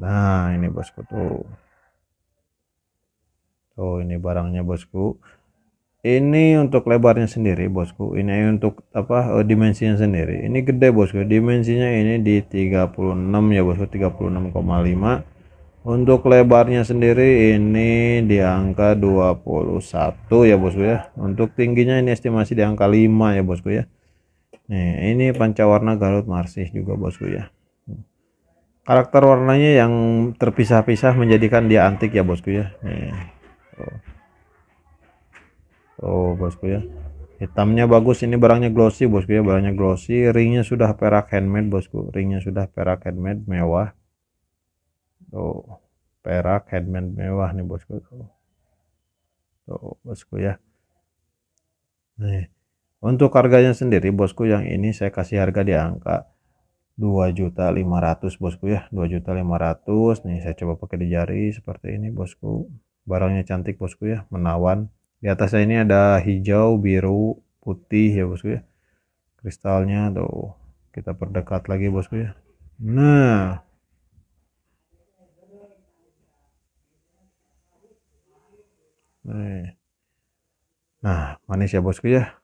Nah, ini bosku tuh. Tuh, ini barangnya bosku. Ini untuk lebarnya sendiri bosku. Ini untuk apa? Eh, dimensinya sendiri. Ini gede bosku. Dimensinya ini di 36 ya bosku, 36,5. Untuk lebarnya sendiri ini di angka 21 ya bosku ya. Untuk tingginya ini estimasi di angka 5 ya bosku ya. Nih, ini pancawarna Garut Marsih juga bosku ya karakter warnanya yang terpisah-pisah menjadikan dia antik ya bosku ya nih. Tuh. Tuh bosku ya hitamnya bagus ini barangnya glossy bosku ya barangnya glossy ringnya sudah perak handmade bosku ringnya sudah perak handmade mewah Oh, perak handmade mewah nih bosku tuh, tuh bosku ya nih untuk harganya sendiri bosku yang ini saya kasih harga di angka 2.500 bosku ya 2.500 nih saya coba pakai di jari seperti ini bosku barangnya cantik bosku ya menawan di atasnya ini ada hijau biru putih ya bosku ya kristalnya tuh kita perdekat lagi bosku ya nah nah manis ya bosku ya